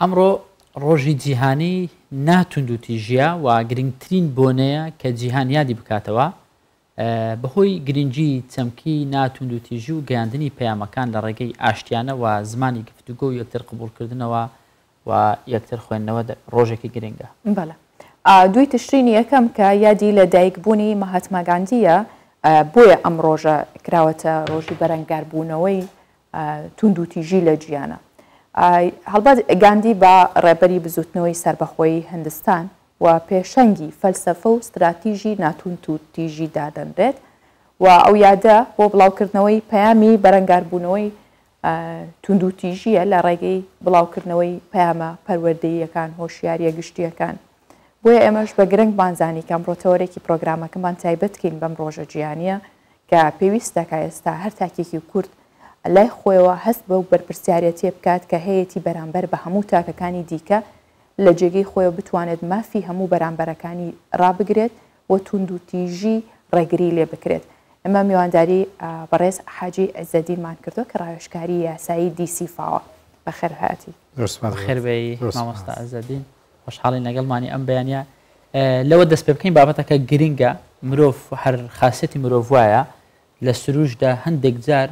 ئەمڕۆ ڕۆژی جیهانی ناتونند و تیژیا و گرنگترین بۆنەیە کە جیهان یادی بکاتەوە بەهۆی گرنگجی چەمکی ناتونند و تیژی و گەاندنی پەیامەکان لە ڕێگەی ئاشتیانە و زمانی گفتوگۆ و یەکتر قبولکردنەوە و یەکتر خوێندنەوە ڕۆژێکی گرنگە دوی تشرینی یەکەم کە یادی لە دایکبوونی مەهاتماگاندیە بۆیە ئەم ڕۆژە کراوەتە ڕۆژی بەرەنگاربوونەوەی تونند و تیژی لە جیانە هەڵبەت گاندی بە ڕێبەری بزوتنەوەی سربەخۆی هندستان و پێشەنگی فەلسفە و استراتیژی ناتون تو تیژی دادەنرێت و ئەو یادە بۆ بڵاوکردنەوەی پەیامی بەرەنگاربوونەوەی تونند و تیژیە لە ڕێگەی بڵاوکردنەوەی پەیامە پەروەردەیەکان هۆشیاریە گشتیەکان بۆیە ئێمەش بە گرنگ بانزانانی کەم ڕۆتەوەرێکی پرۆگرامەکەمان تایبەتکەین بەم ڕۆژە گیانە کە پێویستەکە ئێستا هەر تاکێکی کورد لای خۆیەوە هەست بەو بەرپسیارەتی بکات کە هەیەی بەرامبەر بە هەموو تاکەکانی دیکە لە جێگەی خۆیە بتوانێت مافی هەموو بەرامبەرەکانی ڕابگرێت و توندوتیژی ڕێگری لێ بکرێت ئەمە میوانداری بەڕێز حاجی ئەزەدیرمان کردو کە ڕایشکاری یاسایی دیسیفاوە بە خەرهاتی خێربەی مامۆستا ئەزەدین خوۆشحاڵی نەگەڵمانی ئەم بەیانە لەوە دەست پێ بکەین بابەتەکە گرینگە مرۆڤ هەر خاصەتی مرۆڤ وایە لە سروشدا هەندێک جار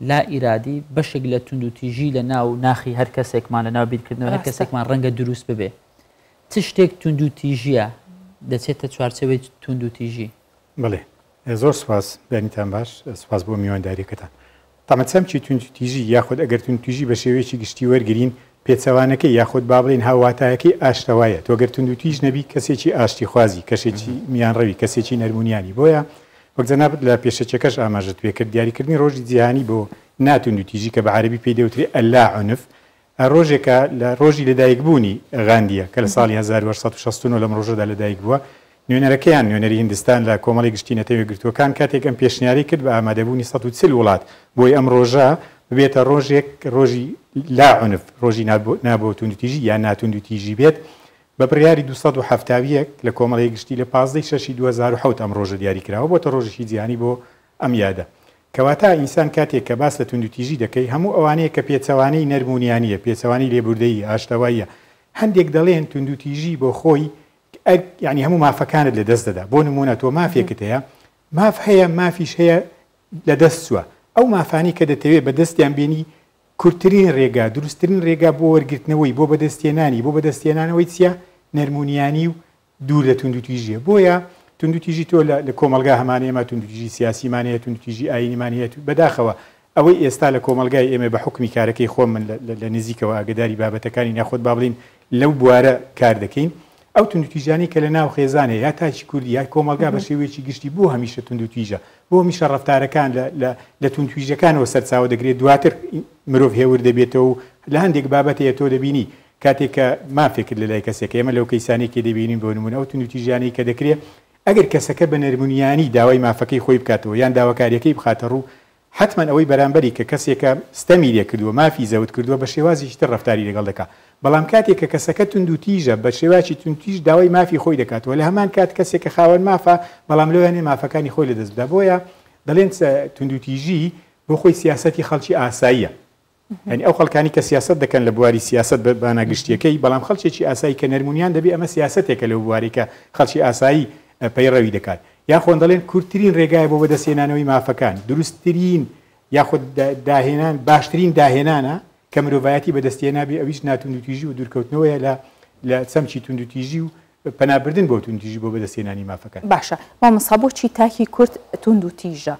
لا ئیرادی بەشێک لە تونند و تیژی لە ناو ناخی هەر کەسێکمان لە ناو بیرکردنەوە هەر کەسێکمان ڕەنگە دروست ببێ چ شتێک تونند و تیژیە دەچێتە چوارچەوەی تونند و تیژی بڵێ زۆر سواز بیانیتان باش سواز بۆ میوانداریەکەتان تامەچەم چی تونند تیژی یاخود ئەگەر تونند توژی بە شێوەیەکی گشتی وەرگین پێچەوانەکەی یاخود با بڵین هاواتایەکەی ئاشتەوایە تۆگەر تونند و تیژ نەبی کەسێکی ئاشتی خوازی کەسێکی میان ڕەوی کەسێکی نەرمونیانی بۆیە وەک جەنابەت لە پێشەچەکەش ئاماژت پێ کرد دیاریکردنی ڕۆژی جیهانی بۆ ناتون و تیژی کە بە عربی پێ دەوتری ئەللا عونف ڕۆژێکە لە ڕۆژی لەدایک بوونی غاندیە کە لە ساڵی 1960 لەم ڕۆژدا لەدایک بووە نوێنەرەکەیان نوێنەری هندستان لە کۆمەڵی گشتینەتەوێ گرتوەکان کاتێک ئەم پێشنیاری کرد بە ئامادەبوونی 140 وڵات بۆی ئەم ڕۆژە بێتە ڕۆژێک ڕۆژی لاعنف ڕۆژی نابۆتون و تیژی یان ناتون و تیژی بێت بە بڕیاری 1970 لە کۆمەڵی گشتی لە 15 شش 2010 ئەم ڕۆژە دیاریکراوە بۆتە ڕۆژێکی جیانی بۆ ئەم یادە کەواتە ئینسان کاتێک کە باس لە توندوتیژی دەکەی هەموو ئەوانەیە کە پێچەوانەی نەرمونیانە پێچەوانی لێبوردەی ئاشتەواییە هەندێک دەڵێن توندوتیژی بۆ خۆی ینی هەموو مافەکانت لە دەست دەدا بۆ نمونە تۆ مافێکت هەیە ماف هەیە مافیش هەیە لە دەست سووە ئەو مافانی کە دەتەوێت بە دەستیان بینی کورتترین ڕێگا دروستترین ڕێگا بۆ وەرگرتنەوەی بۆ بەدەستێنانی بۆ بەدەستێنانەوەی چیە نەرمونیانی و دوور لە تونندتیژیە بۆیە تونندتیژی تۆ لە کۆمەلگا هەمانەیەمە تونندتیژی سیاسیمانەیە تونندتیژی ئاینیمانەیە بەداخەوە ئەوەی ئێستا لە کۆمەلگای ئێمە بە حکمی کارەکەی خۆ من لە نزیکەوە ئاگداری بابەتەکانی ناخۆت با بڵین لەو بوارە کار دەکەین ئەو تونندتیژانی کە لە ناو خێزانێ یا تاچی کوردی یا کۆمەلگا بە شێوەیەکی گشتی بۆ هەمیشە تونندتیژە بۆ میشە ڕفتارەکان لە تونندتیژەکانەوە سەرچاو دەگرێت دواتر مرۆڤ هێور دەبێتەوە لە هەندێک بابەتەیە تۆ دەبینی کاتێککە مافێکرد لە لای کەسێک ئێمە لەو کەیسانێکی دەبینین بۆ نمونە ئەو تونوتی ژیانی کە دەکرێت ئەگەر کەسەکە بە نەرمونیانی داوای مافەکەی خۆی بکاتەوە یان داواکاریەکەی بخاتە ڕوو حتمما ئەوەی بەرامبەری کە کەسێکە ستەمی لێ کردووە مافی زەوت کردووە بە شێوازیشتە ڕفتاری لەگەڵ دەکات بەڵام کاتێک کە کەسەکە تونندوتیژە بە شێواکی تونتیش داوای مافی خۆی دەکاتەوە لە هەمان کات کەسێک کە خاوەن مافا بەڵام لەوێنێ مافەکانی خۆی لە دەستدا بۆیە دەڵێن تونندوتیژی بۆ خۆی سیاستی خەڵکی ئاساییە ئەنی ئەو خەڵکانی کە سیاست دەکەن لە بواری سیاست بە باناگشتیەکەی بەڵام خەڵکێکی ئاسایی کە نەرمونیان دەبی ئەمە سیاستێکە لەو بواریکە خەڵکی ئاسایی پەیڕەوی دەکات یا خۆن دەڵێن کورتترین ڕێگایە بۆ بەدەسێنانەوەی مافەکان دروستترین یاخود داهێنان باشترین داهێنانە کە مرۆڤایەتی بەدەستێنابی ئەویش ناتونندتیژی و دوورکەوتنەوەی لە لە چەمچی توندتیژی و پەنابردن بۆ توندتیژی بۆ بەدەستێنانی مافەکان باشە مامەسا بۆچی تاکی کورت تونند و تیژە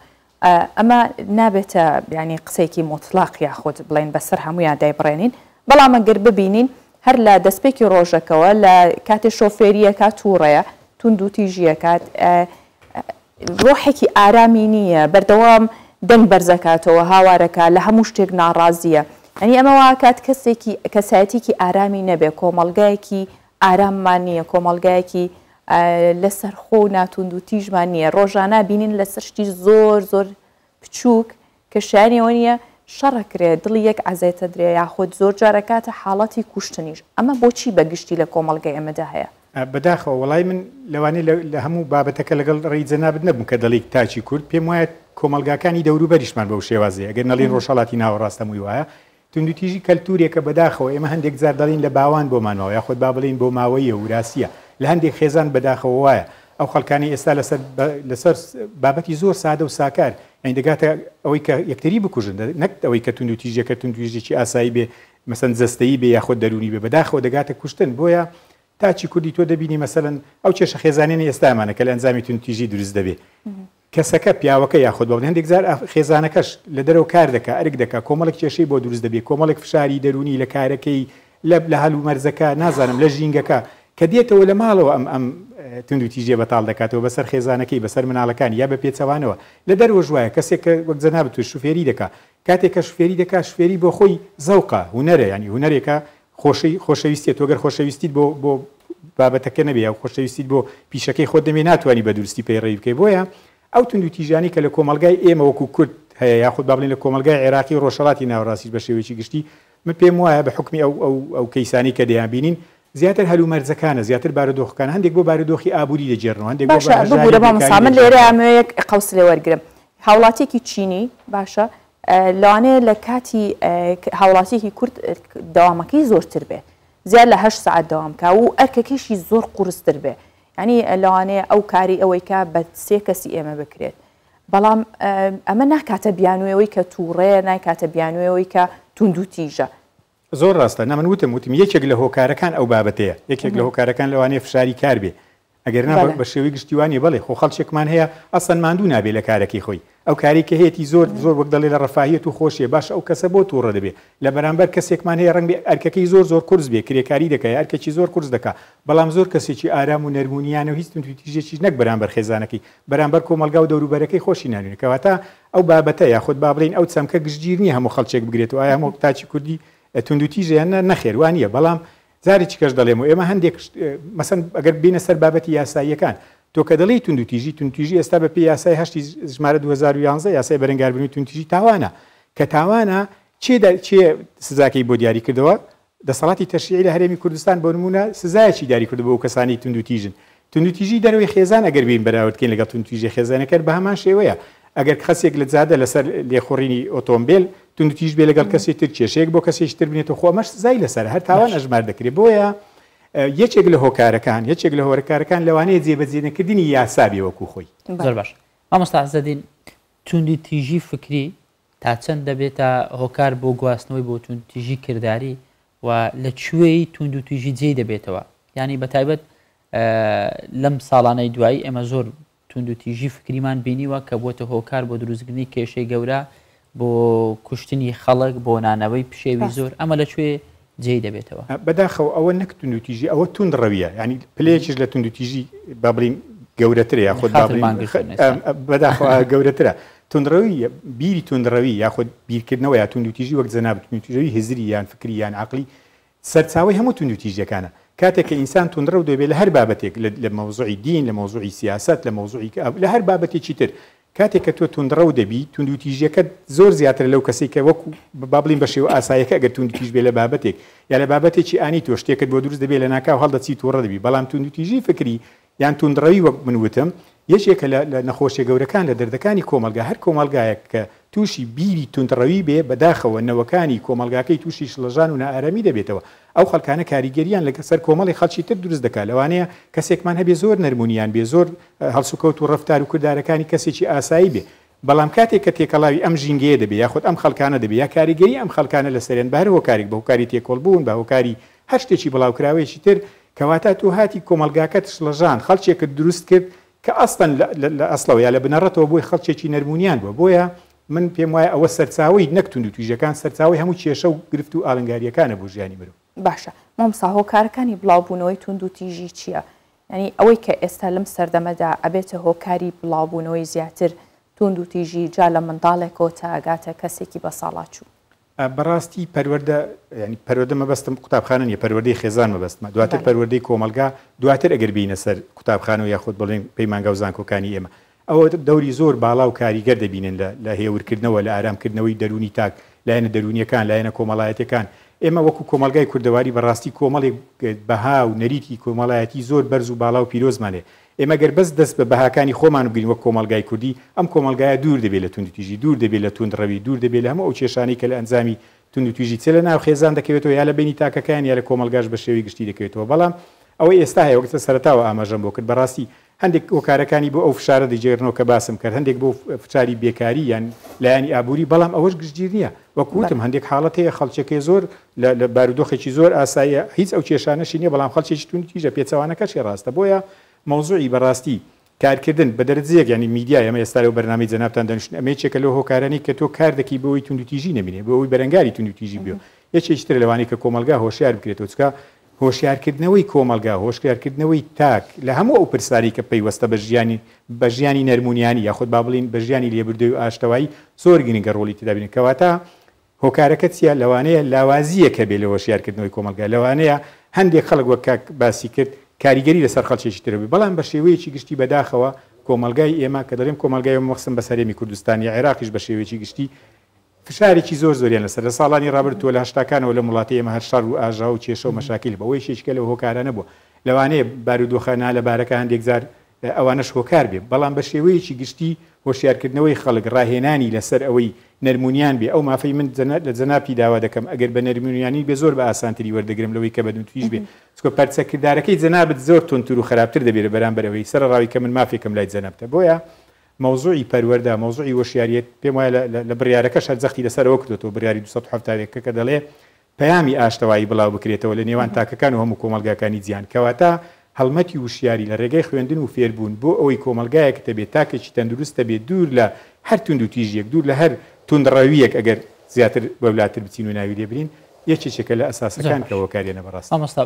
ئەمە نابێتە بیانی قسێکی مطلاق یاخود بڵین بەسەر هەمویان دایبڕێنین بەڵام ئەگەر ببینین هەر لە دەستپێکی ڕۆژەکەەوە لە کاتێ شۆفێریەکە تووڕەیە تونند و تیژیەکات ڕۆحێکی ئارامی نییە بەردەوام دەنگ بەرزەکاتەوە هاوارەکە لە هەموو شتێک ناڕازیە ئەنی ئەمەوا کات کەسێکی کەسایەتێکی ئارامی نەبێ کۆمەلگایەکی ئاراممان نییە کۆمەلگایەکی لەسەر خۆ و ناتونند و تیژمان نییە ڕۆژانە بینین لە سشتی زۆر زۆر بچووک کە شانیەوە نیە شەڕەکرێ دڵی یەک ئازێتە درێ یاخۆت زۆر جارەکاتە حاڵەتی کوشتنیش ئەمە بۆچی بەگشتی لە کۆمەلگەی ئەمەدا هەیە بەداخەوە وڵای من لەوانی لە هەموو بابەتەکە لەگەڵ ڕیجەنابد نەبووم کە دەڵێک تاچی کورد پێم وایە کۆمەلگاکانی دەوروبەریشمان بەو شێوازی ئەگەر نەڵین ڕۆژهڵاتی ناوەڕاستەمووی وایە تونندتیژی کەلتورێکە بەداخەوە ئێمە هەندێک زار دەڵین لە باوان بۆمانەوە یاخۆت با بڵین بۆ ماوەی ووراسیە لە هەندێک خێزان بەداخەوە وایە ئەو خەڵکانی ئێستا لەسەر بابەتی زۆر سادە و ساکار ئەین دەگاتە ئەوەی کە یەکتری بکوژن نەک ئەوەی کە تونند و تیژەکە تون توێژێکی ئاسایی بێ مەسند جستایی بێ یاخۆ دەرونی بێ بەداخەوە دەگاتە کوشتن بۆیە تاچی کوردی تۆ دەبینی مەسەن ئەو چێشە خێزانانی ئێستامانە کە لە ئەنجامی تون تیژی دروست دەبێت. کەسەکە پیاوەکە یاخود بەڵ هەندێک زار خێزانەکەش لە دەرەو کار دەکە ئەرک دەکە کۆمەڵک کێشەی بۆ دروست دەبێت کۆمەڵک فشاری دەرونی لە کارەکەی لە لە هەلو مەرزەکە نازانم لە ژینگەکە کە دێتەوە لە ماڵەوە ئەم ئەم تند و تیژێ بەتاڵ دەکاتەوە بەسەر خێزانەکەی بەسەر مناڵەکان یا بە پێچەوانەوە لە دەروەژوایە کەسێک وەک جەنا بتو شوفێری دەکا کاتێک کە شوفێری دەکا شوێری بۆ خۆی زەوقا هوەرە ینی هوەرێکە خۆشەی خۆشەویستێت تۆگەر خۆشەویستیت بۆ بۆ بابەتەکە نەبێ یا خۆشەویستیت بۆ پیشەکەی خۆ دەمێ ناتوانانی بە درستی پەیڕێ بکەی بۆیە ئەو تند و تیژانی کە لە کۆمەلگای ئێمە وەکو کورد هەیە یاخود بابلین لە کۆمەلگای عێراقی ڕۆژەڵاتی ناوڕاستی بە شێوێکی گشتی من پێم وایە بە حکمی ئەو ئەو کەیسانی کە دەیان بینین زیاتر هەلومەرزەکانە زیاتر بارودۆخەکان هەندێک بۆ بارودۆخی ئابووری دەجێڕەوە هەندێک مسامن لێرە ئەمەیەک قوس لێ وەرگرم هاوڵاتێکی چینی باشە لاانێ لە کاتی هاوڵاتێکی کورد داوامەکەی زۆرتر بێ زیاد لە هە سعات داوامکە و ئەرکەکەشی زۆر قورستر بێ ینی لاانێ ئەو کاری ئەوەیکە بە سێ کەسی ئێمە بکرێت بەڵام ئەمە ناکاتە بیانوێەوەی کە تووڕێ نایکاتە بیانوێەوەی کە تونندوتیژە زۆر ڕاستە نامن وتم وتم یەکێک لە هۆکارەکان ئەو بابەتەیە یەکێک لە هۆکارەکان لەوانێ فشاری کار بێ ئەگەر نا بە شێوی گشتیوانی بڵێ خۆ خەڵچێکمان هەیە ئەسەن ماندوو نابێ لە کارەکەی خۆی ئەو کاری کە هەیەی زۆر زۆر وەک دەڵێ لە ڕفاهیت و خۆشیە باش ئەو کەسە بۆ تووڕە دەبێ لە بەرامبەر کەسێکمان هەیە ڕنگ ئەرکەکەی زۆر زۆر کورس بێ کرێکاری دەکەی ئەرکەکی زۆر کورس دکا بەڵام زۆر کەسێکی ئارام و نەرمونیانە و هیچتون توتیژێکی نەک بەرامبەر خێزانەکەی بەرامبەر کۆمەلگا و دەوروبەرەکەی خۆشی نانوێن کەواتە ئەو بابەتە یاخود با بڵین ئەو چەمکە گشتگیرنی هەموو خەڵچێک بگرێت و ئایا مۆ تاچی کوردی توندوتی ژیانە نەخێوانە بەڵام زارێکی کەش دەڵێم و ئێمە هەندێک مەسند ئەگەر بینە سەر بابەتی یاساییەکان تۆ کە دەڵی توندوتیژی تونتیژی ئێستا بە پێ یاسای هەشتی ژمارە 2011 یاسای بەرەنگاربوونی تونتیژی تاوانە کە تاوانە چێ سزاکەی بۆ دیاری کردەوە دەسەڵاتی تەشیعی لە هەرێمی کوردستان بۆ نمونە سزایکی داری کرد بۆ کەسانی توندوتیژن توندوتیژی دەروی خێزان ئەگەر بین بەراوردکەین لەگە توندتیژی خێزانەکە بە هەمان شێوەیە ئەگەر خەسێک لە زیادە لەسەر لێخوڕینی ئۆتۆمبیل تونتیش بێ لەگەڵ کەسی تر کێشەیەک بۆ کەسێک تر بنێتە خۆمەش زای لەسەر هەر تاوان ئەژمار دەکرێت بۆیە یەکێک لە هۆکارەکان یەکێک لە هۆرەکارەکان لەوانەیە جێبەجێنەکردنی یاسابی وەکو خۆی زۆر باش ئامۆستا زەدین توندی تیژی فکری تا چەند دەبێتە هۆکار بۆ گواستنەوەی بۆ تون تیژی کردداری و لە کوێی توند و توژی جێ دەبێتەوە ینی بە تایبەت لەم ساڵانەی دوایی ئێمە زۆر توند و تیژی فکریمان بینیوە کە بۆتە هۆکار بۆ دروستگرنی کێشەی گەورە بۆ کوشتنی خەڵک بۆ نانەوەی پشێوی زۆر ئەمە لەکوێ جێی دەبێتەوە بەداخەوە ئەوە نەک تون و تیژی ئەوە تون ڕەویە ینی پلەیەکیش لە تون و تیژی بابریم گەورەتر یا خۆت بەداخەوە گەورەترە تونڕەوی بیری تونڕەوی یاخود بیرکردنەوە یا تون و تیژی وەک جەنابتونتیژەوی هزری یان فکری یان عقلی سەرچاوی هەموو تون و تیژەکانە کاتێک کە ئینسان تونڕە و دەبێت لە هەر بابەتێک لە مەوزوعی دین لە مەوزوعی سیاست لە مەوزوعی لە هەر بابەتێکی تر کاتێک کە تۆ تونندڕە و دەبی تونند و تیژەکە زۆر زیاتر لەو کەسی کە وەکو بابلین بەشێ و ئاسایەکە ئەگەر تونند تیژ بێ لە بابەتێک یا لە بابەتێکی ئانی تۆ شتێکت بۆ دروست دەبێت لە ناکاو هەڵدەچی تۆڕە دەبی بەڵام تونند و تیژی فکری یان تونندڕەوی وەک من وتم یەکێکە لە نەخۆشیە گەورەکان لە دەردەکانی کۆمەلگا هەر کۆمەلگایەک کە تووشی بیری تونندڕەوی بێ بەداخەوە نەوەکانی کۆمەلگاکەی تووشی شلەژان و نائەرەمی دەبێتەوە ئەو خەکانە کاریگەریان لە سەر کۆمەڵی خەڵکی تر دروست دەکات لەوانەیە کەسێکمان هەبێ زۆر نەرمونیان بێ زۆر هەڵسوکەوت و ڕفتار و کردارەکانی کەسێکی ئاسایی بێ بەڵام کاتێک کە تێکەڵاوی ئەم ژینگەیە دەبێت یاخود ئەم خەکانە دەبێت یا کاریگەری ئەم خەکانە لە سەرێن بەر هۆکارێک بە هۆکاری تێکۆڵ بوون بە هۆکاری هەشتێکی بڵاوکراوێکی تر کەواتە تو هاتی کۆمەلگاکە تشلەژان خەڵچێکە دروست کرد کە ئەستن لە ئەسڵەوە یا لە بنەڕەتەوە بۆی خەڵچێکی نەرمونیان بووە بۆیە من پێم وایە ئەوە سەرچاوی نەکتون و توژەکان سەرچاوی هەموو کێشە و گرفت و ئالنگاریەکانە بۆ ژیانی مرو باشە مام ساهۆکارەکانی بڵاوبوونەوەی تونند و تیژی چییە؟ ینی ئەوەی کە ئێستا لەم سەردەمەدا ئەبێتە هۆکاری بڵاوبوونەوەی زیاتر تونند و تیژی جا لە منداڵێکەوە تا ئاگاتە کەسێکی بە ساڵات چوو. بەڕاستی پەروەەردە ینی پەرۆدە مەبەستم قوتابخانن یە پەروەدەی خێزان مەبەستمە دواتر پەروەدەی کۆمەلگا دواتر ئەگەر بینە سەر قوتابخان و یاخود بڵێن پەیمانگە و زانکۆکانی ئێمە ئەوە دەوری زۆر باڵا و کاریگەر دەبینن لە هێورکردنەوە لە ئارامکردنەوەی دەرونی تاک لایەنە دەرونیەکان لایەنە کۆمەڵایەتەکان ئێمە وەکو کۆمەلگای کوردەواری بەڕاستی کۆمەڵێک بەها و نەریکی کۆمەڵایەتی زۆر بەرز و باڵا و پیرۆزمانێ ئێمە گەر بەس دەست بە بەهاکانی خۆمان و بینوە کۆمەلگای کوردی ئەم کۆمەلگایە دوور دەبێت لە توندی تیژی دوور دەبێت لە تون ڕەوی دوور دەبێت لە هەموو ئەو کێشانی کە لە ئەنجامی تونند توژی چێ لە ناو خێزان دەکەوێتەوە یا لە بینی تاکەکان یا لە کۆمەلگاش بە شێوی گشتی دەکەوێتەوە بەڵام ئەوە ئێستا هەیە وەکتە سەرتاوە ئاماژەم بۆ کرد بەڕاستی هەندێک ئۆکارەکانی بۆ ئەو فشارە دەجێرنەوە کە باسم کرد هەندێک بۆ فچاری بێکاری یان لایانی ئابووری بەڵام ئەوەش گشتگیر نییە وەکوتم هەندێک حاڵەت هەیە خەڵچەکەی زۆر لە بارودۆخێکی زۆر ئاساییە هیچ ئەو کێشانەشی نیە بەڵام خەڵکیێکی تونتیژە پێچەوانەکەشی ڕاستە بۆیە مەوزوعی بەڕاستی کارکردن بە دەرجەیەک ینی میدیا ئەمە ئێستا و بەنامی جەنابان دەنشن ئەمە چێکە لە هۆکارانی کە تۆ کار دەکی بەوەی تونندتیژی نبینێ بەوەی بەرەنگاری تونندتیژی بێ یەکێکتر لەوانی کە کۆمەلگا هۆشیار بکرێت چکە هۆشیارکردنەوەی کۆمەلگا هۆشکارکردنەوەی تاک لە هەموو ئەو پرساری کە پەیوەستە بە ژیانی بە ژیانی نەرمونیانی یاخود با بڵین بە ژیانی لێبردوی و ئاشتەوایی زۆر گرنگە ڕۆلی تدابین کەواتە هۆکارەکە چیا لەوانەیە لاوازیە کە بێ لە هۆشیارکردنەوەی کۆمەلگا لەوانەیە هەندێک خەڵک وەک باسی کرد کاریگەری لەسەر خەڵچێکی تربی بەڵام بە شێوەیەکی گشتی بەداخەوە کۆمەلگای ئێمە کە دەڵێم کۆمەلگای مەخسم بە سەرێمی کوردستانی عێراقیش بە شێوەیەکی گشتی فشارێکی زۆر زۆریان لەسەر لە ساڵانی ڕابرتووە لە هشتاکانەوە لە مڵاتی ئێمە هەر شار و ئاژا و کێشە و مەشاکیل بەوەی شێشکە لە هۆکارە نەبوو لەوانەیە بارودۆخانە لە بارەکە هەندێک زار ئەوانەش هۆکار بێ بەڵام بە شێوەیەکی گشتی هۆشیارکردنەوەی خەڵک ڕاهێنانی لەسەر ئەوەی نەرمونیان بێ ئەو مافەی من لە جەناپی داوا دەکەم ئەگەر بە نەرمونیانی بە زۆر بە ئاسانتری وەردەگرم لەوەی کە بەدون تویش بێ چکۆ پەرچەکردارەکەی جەنابەت زۆر تونتور و خراپتر دەبێت بەرامبەرەوەی سەر ڕاوی کە من مافێکم لای جەنابتە بۆیە مەوزوعی پەروەەردا مەوزوعی وەشیارەت پێم وایە لە بڕیارەکە شەرزەختی لەسەرەوە کردێتەوە بریاری 1970 کە دەڵێ پەیامی ئاشتەوایی بڵاو بکرێتەوە لە نێوان تاکەکان و هەموو کۆمەلگاکانی زیان کەواتە هەڵمەتی وشیاری لە ڕێگەی خوێندن و فێربوون بۆ ئەوەی کۆمەلگایەک دەبێت تاکەکی تەندروست دەبێت دوور لە هەر تونند و تیژیەک دوور لە هەر تونڕەویەک ئەگەر زیاتر بەولاتر بچین و ناوی لێبرین یەکێکێکە لە ئەساسەکان کەەوەکارێنە بەڕاست ئەمەستا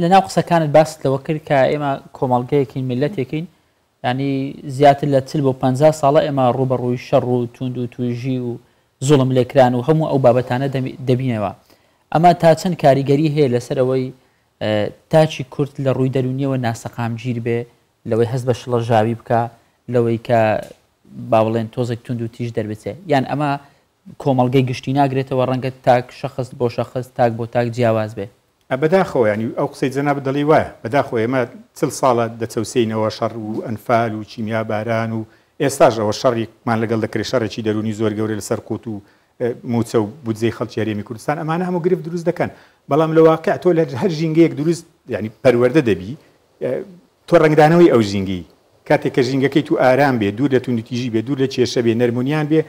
لە ناو قسەکانت باست لەوە کرد کە ئێمە کۆمەڵگەیەکین ملەتێکین ینی زیاتر لە چل بۆ 50 ساڵە ئێمە ڕوبەڕووی شەڕ و توند و توژی و زۆڵم لێکران و هەموو ئەو بابەتانە دەبینەوە ئەمە تا چەند کاریگەری هەیە لەسەرەوەی تاچی کورت لە ڕووی دەرونیەوە ناسەقام گیر بێ لەوەی هەست بە شڵە ژاوی بکە لەوەی کە با بڵێن تۆزێک تونند و تیش دەربچێ یان ئەمە کۆمەلگەی گشتی ناگرێتەوە ڕەنگە تاک شەخص بۆ شەخص تاک بۆ تاک جیاواز بێ بەداخۆیانی ئەو قسەی جەناب دەڵی وایە بەداخۆ ئێمە چل ساڵە دەچەوسینەوە شەڕ و ئەنفال و چیمیا باران و ئێستاژەوە شەڕێکمان لەگەڵ دەکرێ شەڕێکی دەرونی زۆر گەورە لەسەر کووت و موچە و بودجەی خەڵکی هەرێمی کوردستان ئەمانە هەموو گرفت دروست دەکەن بەڵام لە واقع تۆ لە هەر ژینگەیەک دروست ینی پەروەەردە دەبی تۆ ڕنگدانەوەی ئەو ژینگی کاتێک کە ژینگەکەی تو ئارام بێ دوور لە تونتیژی بێ دوور لە کێشە بێ نەرمونیان بێ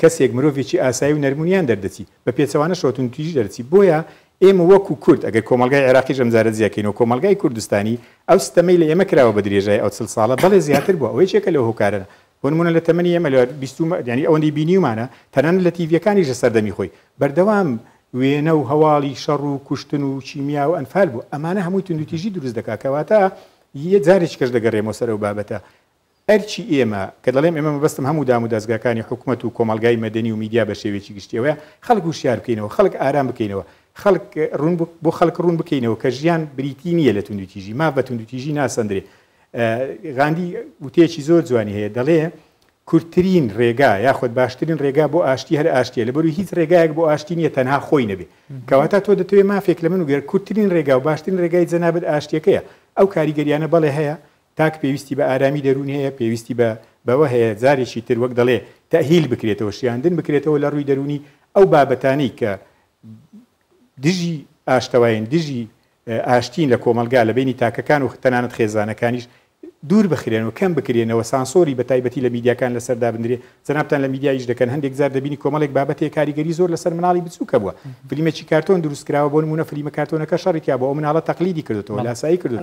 کەسێک مرۆڤێکی ئاسایی و نەرمونیان دەردەچی بە پێچەوانە شەوتونتیژی دەرچی بۆیە ئێمە وەکو کورد ئەگەر کۆمەلگای عراقی ژەمزارە زیەکەینەوە کۆمەلگای کوردستانی ئەو ستەمەی لە ئێمە کراوە بە درێژای ئەو سل ساڵە بەڵێ زیاتر بووە ئەوەی چێکە لە هۆکارە بۆنمونە لە تەمەنی ئێمە لە ینی ئەوەندی بینیومانە تەنان لە تیڤەکانی ژە سەردەمی خۆی بەردەوام وێنە و هەواڵی شەڕ و کوشتن و چیمیا و ئەنفال بوو ئەمانە هەمووی تونوتیژی دروست دەکا کەواتە یە جارێک کەش دەگەڕێمەوە سەر و بابەتە ئەرچی ئێمە کە دەڵێم ئێمە بەستم هەموو دام و دەستگاکانی حکوومەت و کۆمەلگای مەدەنی و میدیا بە شێوێکی گشتیەوەە خەڵک وشار بکەینەوە خەڵک ئارام بکەینەوە خەڵک بۆ خەڵک ڕوون بکەینەوە کە ژیان بریتی نییە لە توندوتیژی ما بە توندوتیژی ناسەندرێ غاندی وتەیەکی زۆر جوانی هەیە دەڵێ کورتترین ڕێگا یاخود باشترین ڕێگا بۆ ئاشتی هەر ئاشتیە لە بەر هیچ ڕێگایەک بۆ ئاشتی نیە تەنها خۆی نەبێ کەواتە تۆ دەتوێ مافێک لە من وگەر کورتترین ڕێگا و باشترین ڕێگای جەنابەت ئاشتەکەیە ئەو کاریگەریانە بەڵێ هەیە تاک پێویستی بە ئارامی دەرونی هەیە پێویستی بە بەوە هەیە جارێکی تر وەک دەڵێ تەهیل بکرێتەوە شیاندن بکرێتەوە لە ڕووی دەرونی ئەو بابەتانی کە دژی ئاشتەواین دژی ئاشتین لە کۆمەلگا لە بینی تاکەکان و تەنانەت خێزانەکانیش دوور بخرێن و کەم بکرێنەوە سانسۆری بە تایبەتی لە میدیاکان لەسەردا بنرێ زەنابتان لە میدیایش دەکەن هەندێک زار دەبینی کۆمەڵێک بابەتێ کاریگەری زۆر لەسەر مناڵی بچووکە بووە فلیمەی کارتۆن دروستکراوە بۆ نمونە فلیمە کارتۆنەکە شەڕێکیا بۆ مناڵە تەقلیدی کردەوە لاسایی کردو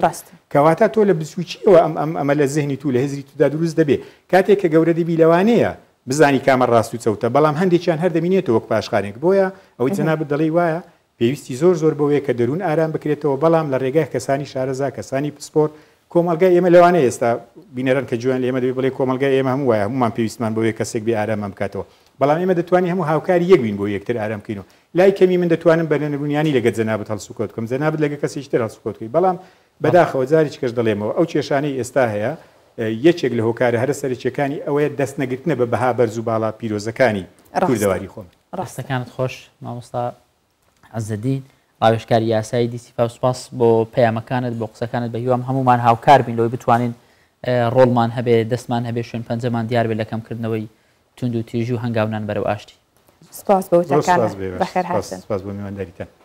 کەواتە تۆ لە بسوچیەوە ئەم ئەمە لە زهنی تو لە هزری تودا دروست دەبێ کاتێک کە گەورە دەبی لەوانەیە بزانی کامە ڕاست و چەوتە بەڵام هەندێکیان هەر دەمینێتەوە وەک پاشخانێک بۆیە ئەوەی جەناب دەڵی وایە پێویستی زۆر زۆر بەوەیە کە دەرون ئارام بکرێتەوە بەڵام لە ڕێگای کەسانی شارەزا کەسانی پسپۆرت کۆمەلگای ئێمە لەوانەیە ئێستا بینەرن کە جوان ئێمە دەبێت بڵێ کۆمەلگای ئێمە هەموو وایە هەمومان پێویستمان بۆ کەسێک بێ ئارام بکاتەوە بەڵام ئێمە دەتوانانی هەموو هاوکاری یەک بین بۆ یەکتر ئارام کینەوە لای کەمی من دەتوانم بەرەنەبوونیانی لەگە جەنابەت هەڵسوکۆت بکەم جەنابەت لەگە کەسیش تر هەڵسوکۆتکەی بەڵام بەداخەوە جاری کەش دەڵێمەوە ئەو کێشانەی ئێستا هەیە یەکێک لە هۆکارە هەرە سەرچەکانی ئەوەیە دەست نەگرتنە بە بەها بەرز و باڵا پیرۆزەکانی کوردەواری خۆم ڕاستەکانت خۆش مامۆستا عزدین. ئاوشکاری یاسایی دیسیفا سوپاس بۆ پەیامەکانت بۆ قسەکانت بە هیوام هەمومان هاوکار بین لەوەی بتوانین ڕۆڵمان هەبێ دەستمان هەبێ شوێن پەنجەمان دیار بێ لەکەمکردنەوەی تونند و تیژی و هەنگاونان بەرەو ئاشتی سپاس بۆ بەخێر هاست بۆ میوانداریتە